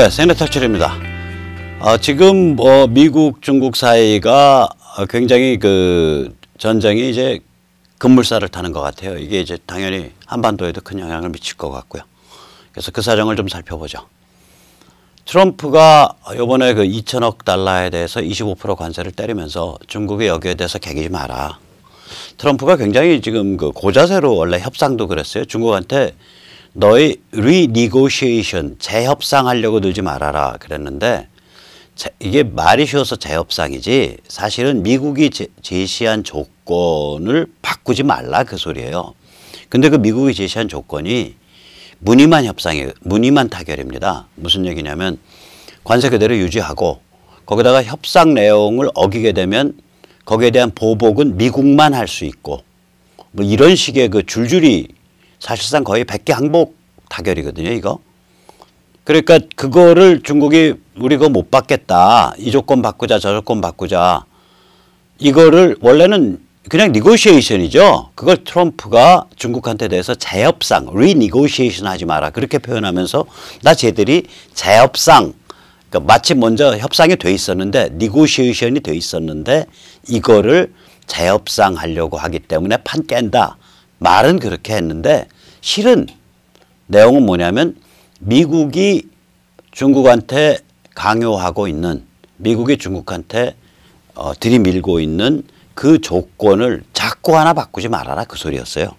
네, 세네터 출입니다 아, 어, 지금 어, 미국, 중국 사이가 굉장히 그 전쟁이 이제 급물살을 타는 것 같아요. 이게 이제 당연히 한반도에도 큰 영향을 미칠 것 같고요. 그래서 그 사정을 좀 살펴보죠. 트럼프가 요번에 그 2천억 달러에 대해서 25% 관세를 때리면서 중국이 여기에 대해서 개기지 마라. 트럼프가 굉장히 지금 그 고자세로 원래 협상도 그랬어요. 중국한테 너의 리니고시에이션 재협상하려고 들지 말아라 그랬는데 이게 말이 쉬워서 재협상이지 사실은 미국이 제, 시한 조건을 바꾸지 말라 그 소리예요. 근데 그 미국이 제시한 조건이 무늬만 협상이 무늬만 타결입니다. 무슨 얘기냐면 관세 그대로 유지하고 거기다가 협상 내용을 어기게 되면 거기에 대한 보복은 미국만 할 수 있고 뭐 이런 식의 그 줄줄이 사실상 거의 100개 항목 타결이거든요, 이거. 그러니까 그거를 중국이 우리 가못 받겠다. 이 조건 바꾸자, 저 조건 바꾸자. 이거를 원래는 그냥 니고시에이션이죠. 그걸 트럼프가 중국한테 대해서 재협상, 리니고시에이션 하지 마라. 그렇게 표현하면서 나 쟤들이 재협상, 그러니까 마치 먼저 협상이 돼 있었는데 니고시에이션이 돼 있었는데 이거를 재협상하려고 하기 때문에 판 깬다. 말은 그렇게 했는데 실은 내용은 뭐냐면 미국이 중국한테 강요하고 있는 미국이 중국한테 어, 들이밀고 있는 그 조건을 자꾸 하나 바꾸지 말아라 그 소리였어요.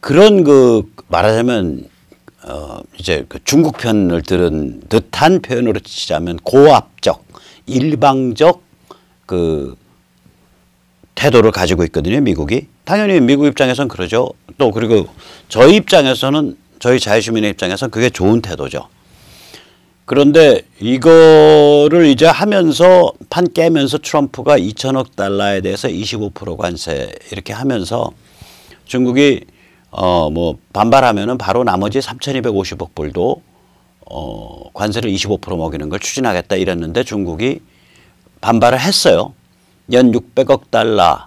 그런 그 말하자면 어, 이제 그 중국 편을 들은 듯한 표현으로 치자면 고압적 일방적 그 태도를 가지고 있거든요, 미국이. 당연히 미국 입장에선 그러죠. 또 그리고 저희 입장에서는 저희 자유시민의 입장에서 그게 좋은 태도죠. 그런데 이거를 이제 하면서 판 깨면서 트럼프가 2천억 달러에 대해서 25% 관세 이렇게 하면서 중국이 어 뭐 반발하면은 바로 나머지 3,250억 불도 어 관세를 25% 먹이는 걸 추진하겠다 이랬는데 중국이 반발을 했어요. 연 600억 달러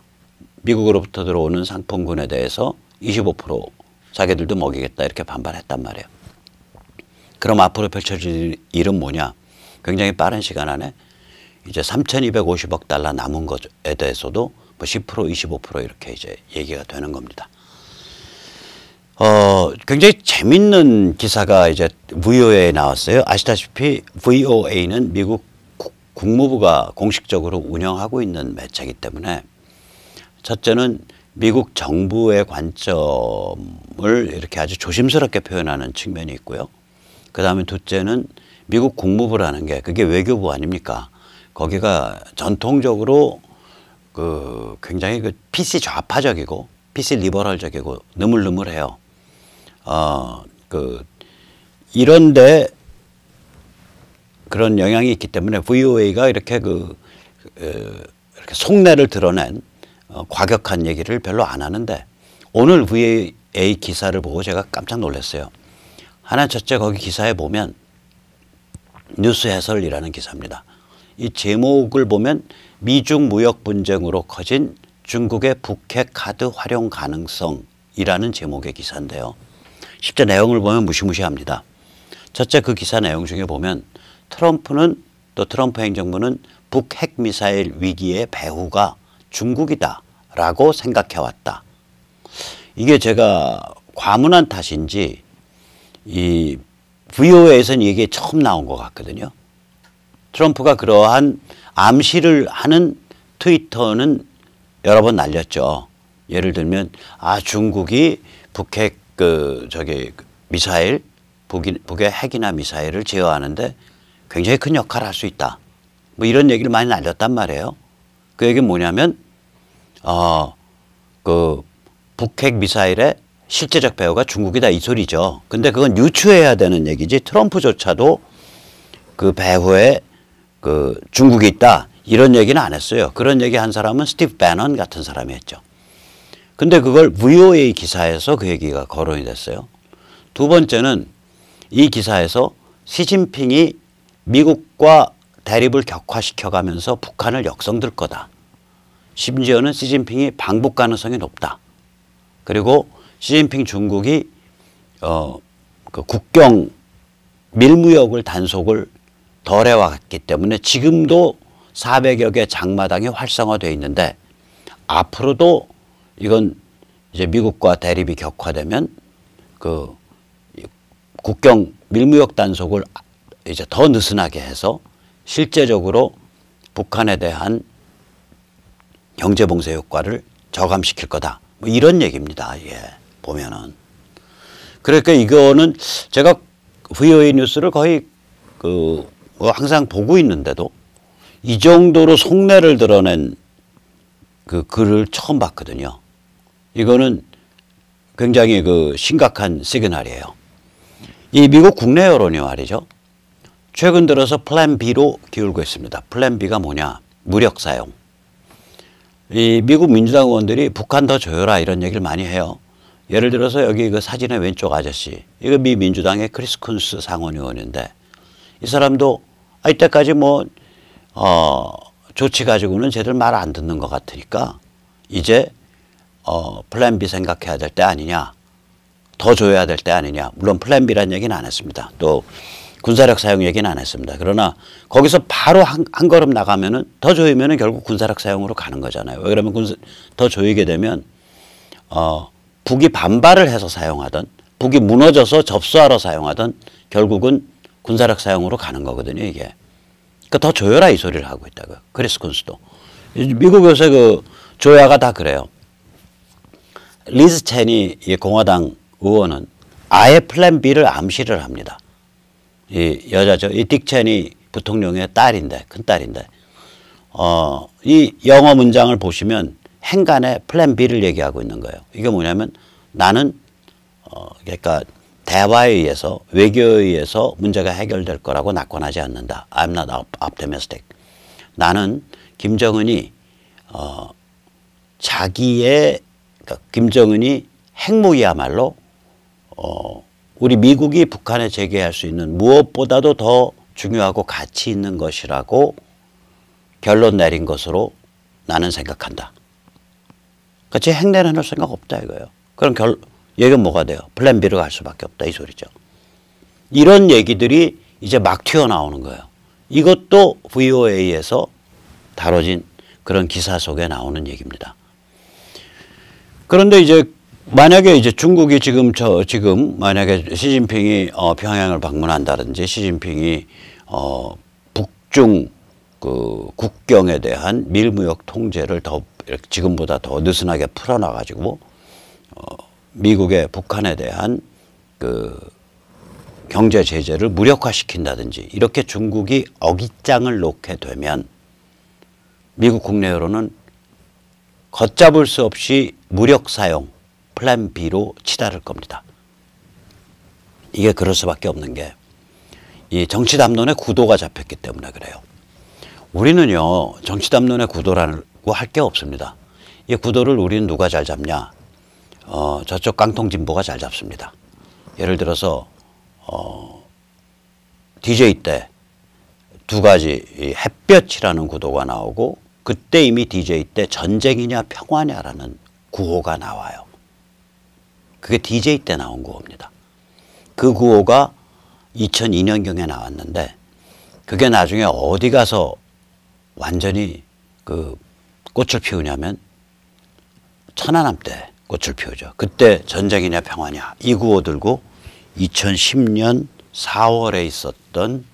미국으로부터 들어오는 상품군에 대해서 25% 자기들도 먹이겠다 이렇게 반발했단 말이에요. 그럼 앞으로 펼쳐질 일은 뭐냐? 굉장히 빠른 시간 안에 이제 3,250억 달러 남은 것에 대해서도 뭐10% 25% 이렇게 이제 얘기가 되는 겁니다. 어, 굉장히 재밌는 기사가 이제 VOA에 나왔어요. 아시다시피 VOA는 미국 국무부가 공식적으로 운영하고 있는 매체이기 때문에 첫째는 미국 정부의 관점을 이렇게 아주 조심스럽게 표현하는 측면이 있고요. 그 다음에 둘째는 미국 국무부라는 게 그게 외교부 아닙니까? 거기가 전통적으로 그 굉장히 그 PC 좌파적이고 PC 리버럴적이고 느물느물해요. 어, 그 이런데 그런 영향이 있기 때문에 VOA가 이렇게 그, 그 이렇게 속내를 드러낸 어, 과격한 얘기를 별로 안 하는데 오늘 VA 기사를 보고 제가 깜짝 놀랐어요. 하나 첫째 거기 기사에 보면 뉴스 해설이라는 기사입니다. 이 제목을 보면 미중 무역 분쟁으로 커진 중국의 북핵 카드 활용 가능성이라는 제목의 기사인데요. 실제 내용을 보면 무시무시합니다. 첫째 그 기사 내용 중에 보면 트럼프는 또 트럼프 행정부는 북핵 미사일 위기의 배후가 중국이다라고 생각해 왔다. 이게 제가 과문한 탓인지 이 VOA에서는 이게 처음 나온 것 같거든요. 트럼프가 그러한 암시를 하는 트위터는 여러 번 날렸죠. 예를 들면 아 중국이 북핵 그 저기 그 미사일 북이, 북의 핵이나 미사일을 제어하는데 굉장히 큰 역할을 할 수 있다. 뭐 이런 얘기를 많이 날렸단 말이에요. 그 얘기는 뭐냐면 어 그 북핵 미사일의 실제적 배우가 중국이다 이 소리죠. 근데 그건 유추해야 되는 얘기지 트럼프조차도 그 배후에 그 중국이 있다 이런 얘기는 안 했어요. 그런 얘기 한 사람은 스티브 배넌 같은 사람이 했죠. 근데 그걸 VOA 기사에서 그 얘기가 거론이 됐어요. 두 번째는 이 기사에서 시진핑이 미국과 대립을 격화시켜가면서 북한을 역성들 거다. 심지어는 시진핑이 방북 가능성이 높다. 그리고 시진핑 중국이 어, 그 국경 밀무역을 단속을 덜 해왔기 때문에 지금도 400여 개 장마당이 활성화되어 있는데 앞으로도 이건 이제 미국과 대립이 격화되면 그 국경 밀무역 단속을 이제 더 느슨하게 해서 실제적으로 북한에 대한 경제 봉쇄 효과를 저감시킬 거다. 뭐 이런 얘기입니다. 예. 보면은. 그러니까 이거는 제가 VOA 뉴스를 거의 그뭐 항상 보고 있는데도 이 정도로 속내를 드러낸 그 글을 처음 봤거든요. 이거는 굉장히 그 심각한 시그널이에요. 이 미국 국내 여론이 말이죠. 최근 들어서 플랜 B로 기울고 있습니다. 플랜 B가 뭐냐? 무력 사용. 이 미국 민주당 의원들이 북한 더 조여라 이런 얘기를 많이 해요. 예를 들어서 여기 그 사진의 왼쪽 아저씨, 이거 미 민주당의 크리스 쿤스 상원 의원인데 이 사람도 아, 이때까지 뭐, 어, 조치 가지고는 제들 말 안 듣는 것 같으니까 이제 어, 플랜 B 생각해야 될 때 아니냐. 더 줘야 될 때 아니냐. 물론 플랜 B란 얘기는 안 했습니다. 또 군사력 사용 얘기는 안 했습니다. 그러나 거기서 바로 한, 한 걸음 나가면은 더 조이면은 결국 군사력 사용으로 가는 거잖아요. 왜 그러면 군사, 더 조이게 되면 어, 북이 반발을 해서 사용하던 북이 무너져서 접수하러 사용하던 결국은 군사력 사용으로 가는 거거든요. 이게. 그더 러니까 조여라 이 소리를 하고 있다고요. 크리스 군수도 미국 요새 그 조야가 다 그래요. 리즈 첸이 공화당 의원은 아예 플랜 B를 암시를 합니다. 이 여자 저이 딕첸이 부통령의 딸인데 큰 딸인데 어 이 영어 문장을 보시면 행간의 플랜 B를 얘기하고 있는 거예요. 이게 뭐냐면 나는 어 그러니까 대화에 의해서 외교에 의해서 문제가 해결될 거라고 낙관하지 않는다. I'm not optimistic. 나는 김정은이 어 자기의 그러니까 김정은이 핵무기야말로 어 우리 미국이 북한에 제기할 수 있는 무엇보다도 더 중요하고 가치 있는 것이라고 결론 내린 것으로 나는 생각한다. 같이 그러니까 행내를 놓을 생각 없다 이거예요. 그럼 결, 얘기는 뭐가 돼요? 플랜 B로 갈 수밖에 없다 이 소리죠. 이런 얘기들이 이제 막 튀어나오는 거예요. 이것도 VOA에서 다뤄진 그런 기사 속에 나오는 얘기입니다. 그런데 이제 만약에 이제 중국이 지금 저 지금 만약에 시진핑이 어 평양을 방문한다든지 시진핑이 어 북중 그 국경에 대한 밀무역 통제를 더 지금보다 더 느슨하게 풀어놔 가지고 어 미국의 북한에 대한 그 경제 제재를 무력화시킨다든지 이렇게 중국이 어깃장을 놓게 되면 미국 국내 로는 걷잡을 수 없이 무력 사용 플랜 B로 치달을 겁니다. 이게 그럴 수밖에 없는 게 이 정치 담론의 구도가 잡혔기 때문에 그래요. 우리는요 정치 담론의 구도라고 할 게 없습니다. 이 구도를 우리는 누가 잘 잡냐? 어, 저쪽 깡통 진보가 잘 잡습니다. 예를 들어서 어, DJ 때 두 가지 햇볕이라는 구도가 나오고 그때 이미 DJ 때 전쟁이냐 평화냐라는 구호가 나와요. 그게 DJ 때 나온 구호입니다. 그 구호가 2002년경에 나왔는데 그게 나중에 어디 가서 완전히 그 꽃을 피우냐면 천안함 때 꽃을 피우죠. 그때 전쟁이냐 평화냐 이 구호 들고 2010년 4월에 있었던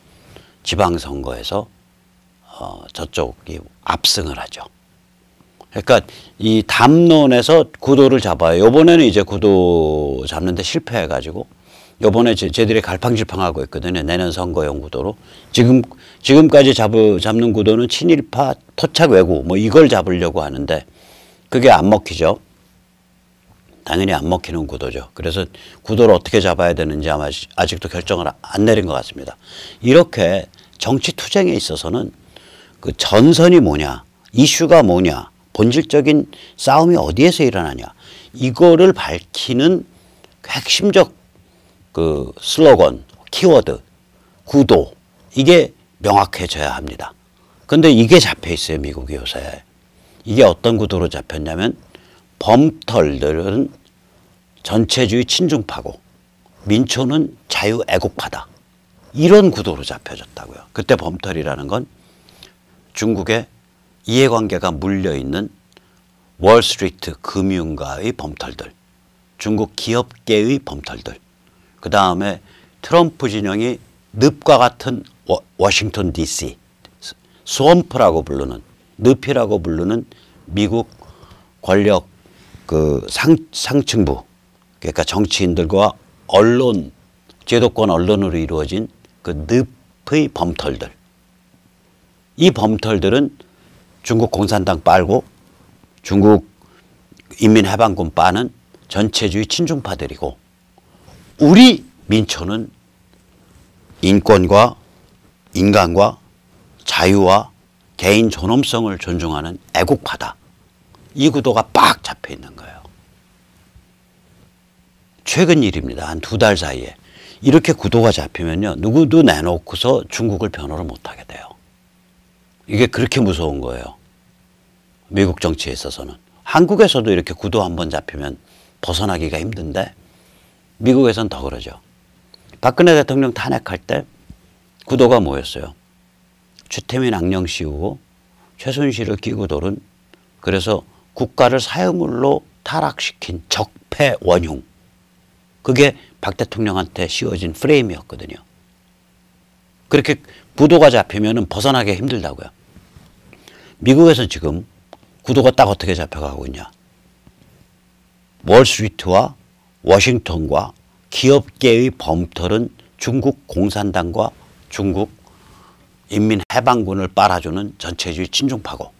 지방선거에서 어, 저쪽이 압승을 하죠. 그러니까 이 담론에서 구도를 잡아요. 요번에는 이제 구도 잡는데 실패해가지고 요번에 쟤들이 갈팡질팡하고 있거든요. 내년 선거용 구도로. 지금, 지금까지 잡, 잡는 구도는 친일파, 토착 외구 뭐 이걸 잡으려고 하는데 그게 안 먹히죠. 당연히 안 먹히는 구도죠. 그래서 구도를 어떻게 잡아야 되는지 아마 아직도 결정을 안 내린 것 같습니다. 이렇게 정치 투쟁에 있어서는 그 전선이 뭐냐, 이슈가 뭐냐, 본질적인 싸움이 어디에서 일어나냐 이거를 밝히는 핵심적 그 슬로건, 키워드, 구도 이게 명확해져야 합니다. 근데 이게 잡혀 있어요 미국 이 요새. 이게 어떤 구도로 잡혔냐면 범털들은 전체주의 친중파고 민초는 자유 애국파다. 이런 구도로 잡혀졌다고요. 그때 범털이라는 건 중국의 이해관계가 물려있는 월스트리트 금융가의 범털들, 중국 기업계의 범털들, 그 다음에 트럼프 진영이 늪과 같은 워싱턴 DC, 스원프라고 부르는, 늪이라고 부르는 미국 권력 그 상, 상층부, 그러니까 정치인들과 언론, 제도권 언론으로 이루어진 그 늪의 범털들. 이 범털들은 중국 공산당 빨고 중국 인민해방군 빠는 전체주의 친중파들이고 우리 민초는 인권과 인간과 자유와 개인 존엄성을 존중하는 애국파다. 이 구도가 빡 잡혀 있는 거예요. 최근 일입니다. 한 두 달 사이에. 이렇게 구도가 잡히면요. 누구도 내놓고서 중국을 변호를 못하게 돼요. 이게 그렇게 무서운 거예요. 미국 정치에 있어서는. 한국에서도 이렇게 구도 한번 잡히면 벗어나기가 힘든데 미국에선 더 그러죠. 박근혜 대통령 탄핵할 때 구도가 뭐였어요? 최태민 악령 씌우고 최순실을 끼고 도른 그래서 국가를 사유물로 타락시킨 적폐 원흉. 그게 박 대통령한테 씌워진 프레임이었거든요. 그렇게 구도가 잡히면 벗어나기 힘들다고요. 미국에서 지금 구도가 딱 어떻게 잡혀가고 있냐. 월스트리트와 워싱턴과 기업계의 범털은 중국 공산당과 중국 인민해방군을 빨아주는 전체주의 친중파고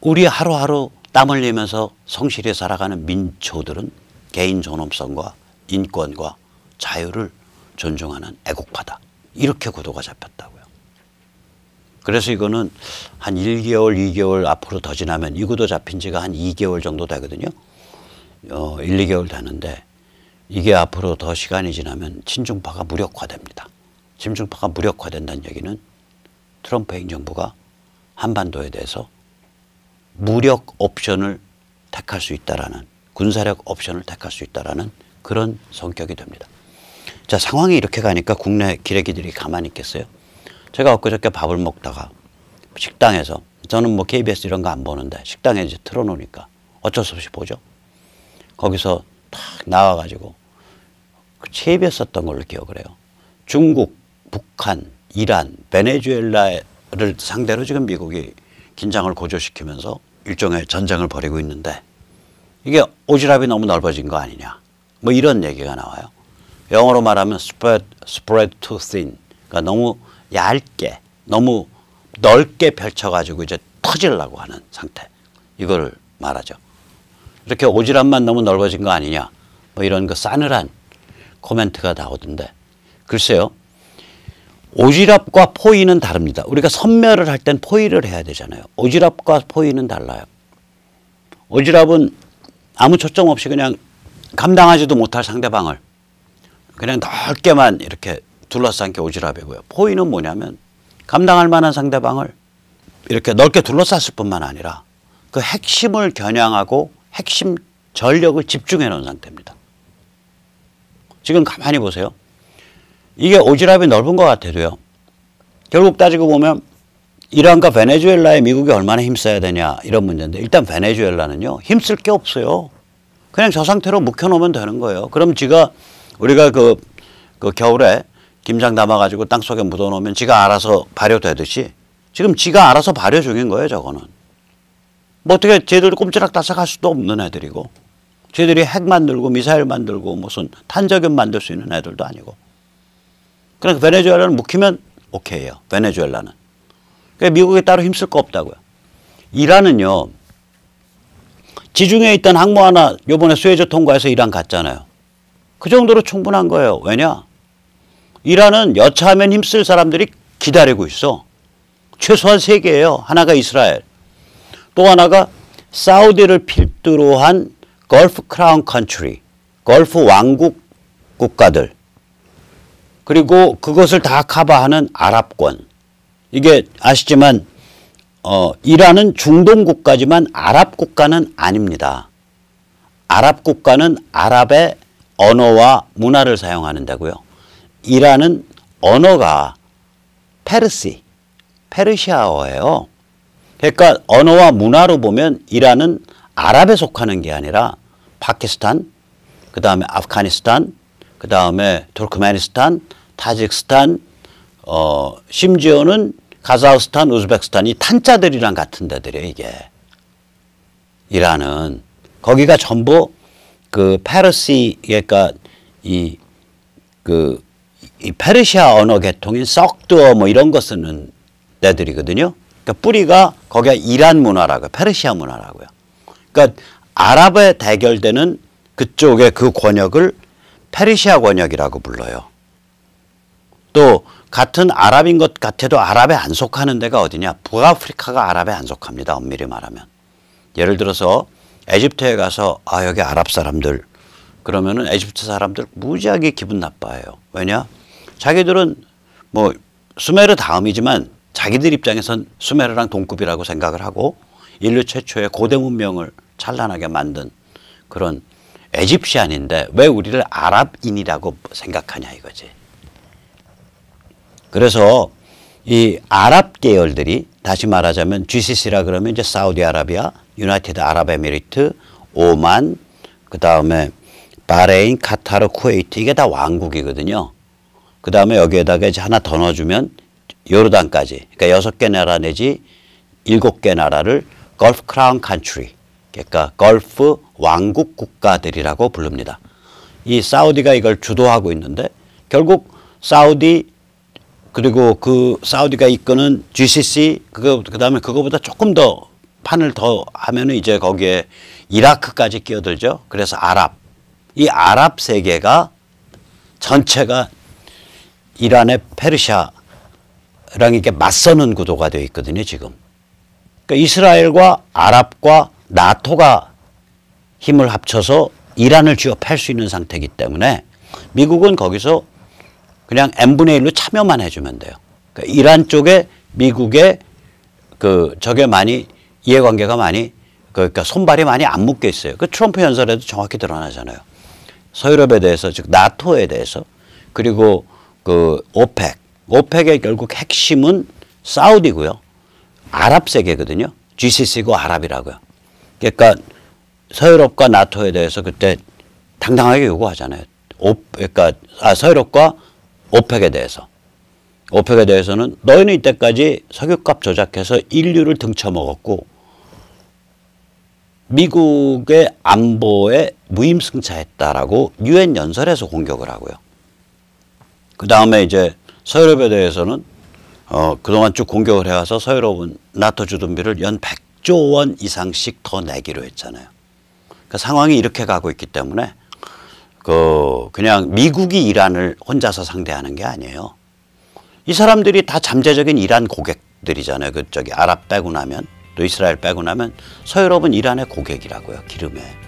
우리 하루하루 땀 흘리면서 성실히 살아가는 민초들은 개인 존엄성과 인권과 자유를 존중하는 애국파다. 이렇게 구도가 잡혔다고. 그래서 이거는 한 1개월, 2개월 앞으로 더 지나면 이구도 잡힌 지가 한 2개월 정도 되거든요. 어, 1, 2개월 되는데 이게 앞으로 더 시간이 지나면 친중파가 무력화됩니다. 친중파가 무력화된다는 얘기는 트럼프 행정부가 한반도에 대해서 무력 옵션을 택할 수 있다라는 군사력 옵션을 택할 수 있다라는 그런 성격이 됩니다. 자 상황이 이렇게 가니까 국내 기레기들이 가만히 있겠어요? 제가 엊그저께 밥을 먹다가 식당에서 저는 뭐 KBS 이런 거 안 보는데 식당에 이제 틀어놓으니까 어쩔 수 없이 보죠. 거기서 탁 나와가지고 그 KBS 썼던 걸로 기억을 해요. 중국, 북한, 이란, 베네수엘라를 상대로 지금 미국이 긴장을 고조시키면서 일종의 전쟁을 벌이고 있는데 이게 오지랖이 너무 넓어진 거 아니냐. 뭐 이런 얘기가 나와요. 영어로 말하면 spread, spread too thin. 그러니까 너무 얇게 너무 넓게 펼쳐가지고 이제 터질라고 하는 상태. 이걸 말하죠. 이렇게 오지랖만 너무 넓어진 거 아니냐. 뭐 이런 그 싸늘한 코멘트가 나오던데. 글쎄요. 오지랖과 포위는 다릅니다. 우리가 선멸을 할 땐 포위를 해야 되잖아요. 오지랖과 포위는 달라요. 오지랖은 아무 초점 없이 그냥 감당하지도 못할 상대방을 그냥 넓게만 이렇게 둘러싼 게 오지랖이고요. 포위는 뭐냐면 감당할 만한 상대방을 이렇게 넓게 둘러쌌을 뿐만 아니라 그 핵심을 겨냥하고 핵심 전력을 집중해 놓은 상태입니다. 지금 가만히 보세요. 이게 오지랖이 넓은 것 같아도요. 결국 따지고 보면 이란과 베네수엘라에 미국이 얼마나 힘써야 되냐 이런 문제인데 일단 베네수엘라는요 힘쓸 게 없어요. 그냥 저 상태로 묵혀놓으면 되는 거예요. 그럼 지가 우리가 그, 그 겨울에 김장 담아가지고 땅 속에 묻어놓으면 지가 알아서 발효되듯이 지금 지가 알아서 발효 중인 거예요, 저거는. 뭐 어떻게 쟤들 꼼지락 다삭할 수도 없는 애들이고 쟤들이 핵 만들고 미사일 만들고 무슨 탄저균 만들 수 있는 애들도 아니고. 그러니까 베네수엘라는 묵히면 오케이예요. 베네수엘라는. 그러니까 미국에 따로 힘쓸 거 없다고요. 이란은요. 지중해에 있던 항모 하나 요번에 스웨즈 통과해서 이란 갔잖아요. 그 정도로 충분한 거예요. 왜냐? 이란은 여차하면 힘쓸 사람들이 기다리고 있어. 최소한 세 개예요. 하나가 이스라엘. 또 하나가 사우디를 필두로 한 걸프 크라운 컨트리, 걸프 왕국 국가들. 그리고 그것을 다 커버하는 아랍권. 이게 아시지만 어, 이란은 중동 국가지만 아랍 국가는 아닙니다. 아랍 국가는 아랍의 언어와 문화를 사용하는다고요. 이라는 언어가 페르시, 페르시아어예요. 그러니까 언어와 문화로 보면 이란은 아랍에 속하는 게 아니라 파키스탄, 그 다음에 아프가니스탄, 그 다음에 투르크메니스탄, 타직스탄, 어, 심지어는 가자흐스탄, 우즈베키스탄 이 탄자들이랑 같은 데들이에요 이게. 이란은 거기가 전부 그 페르시 그러니까 이그 이 페르시아 언어 계통인 썩드어 뭐 이런 거 쓰는 애들이거든요 그러니까 뿌리가 거기가 이란 문화라고 요 페르시아 문화라고요. 그러니까 아랍에 대결되는 그쪽의 그 권역을 페르시아 권역이라고 불러요. 또 같은 아랍인 것 같아도 아랍에 안 속하는 데가 어디냐? 북아프리카가 아랍에 안 속합니다. 엄밀히 말하면. 예를 들어서 에집트에 가서 아 여기 아랍 사람들 그러면은 에집트 사람들 무지하게 기분 나빠해요. 왜냐? 자기들은 뭐 수메르 다음이지만 자기들 입장에선 수메르랑 동급이라고 생각을 하고 인류 최초의 고대 문명을 찬란하게 만든 그런 에집시안인데 왜 우리를 아랍인이라고 생각하냐 이거지. 그래서 이 아랍 계열들이 다시 말하자면 GCC라 그러면 이제 사우디아라비아, 유나이티드 아랍에미리트, 오만, 그 다음에 바레인, 카타르, 쿠웨이트 이게 다 왕국이거든요. 그 다음에 여기에다가 이제 하나 더 넣어주면 요르단까지 그러니까 여섯 개 나라 내지 일곱 개 나라를 걸프 크라운 칸츄리 그러니까 걸프 왕국 국가들이라고 부릅니다. 이 사우디가 이걸 주도하고 있는데 결국 사우디 그리고 그 사우디가 이끄는 GCC 그거 그다음에 그거보다 조금 더 판을 더 하면은 이제 거기에 이라크까지 끼어들죠. 그래서 아랍 이 아랍 세계가 전체가 이란의 페르시아랑 이게 렇 맞서는 구도가 되어 있거든요, 지금. 그러니까 이스라엘과 아랍과 나토가 힘을 합쳐서 이란을 쥐어 팔수 있는 상태이기 때문에 미국은 거기서 그냥 n분의 1로 참여만 해주면 돼요. 그러니까 이란 쪽에 미국의 그 저게 많이 이해관계가 많이 그 그러니까 손발이 많이 안 묶여 있어요. 그 트럼프 연설에도 정확히 드러나잖아요. 서유럽에 대해서 즉 나토에 대해서 그리고 그 오펙, 오펙의 결국 핵심은 사우디고요. 아랍 세계거든요. GCC고 아랍이라고요. 그러니까 서유럽과 나토에 대해서 그때 당당하게 요구하잖아요. 오, 그러니까 아, 서유럽과 오펙에 대해서 오펙에 대해서는 너희는 이때까지 석유값 조작해서 인류를 등쳐먹었고 미국의 안보에 무임승차했다라고 유엔 연설에서 공격을 하고요. 그 다음에 이제 서유럽에 대해서는 어, 그동안 쭉 공격을 해와서 서유럽은 나토 주둔비를 연 100조 원 이상씩 더 내기로 했잖아요. 그 상황이 이렇게 가고 있기 때문에 그 그냥 미국이 이란을 혼자서 상대하는 게 아니에요. 이 사람들이 다 잠재적인 이란 고객들이잖아요. 그 저기 아랍 빼고 나면 또 이스라엘 빼고 나면 서유럽은 이란의 고객이라고요. 기름에.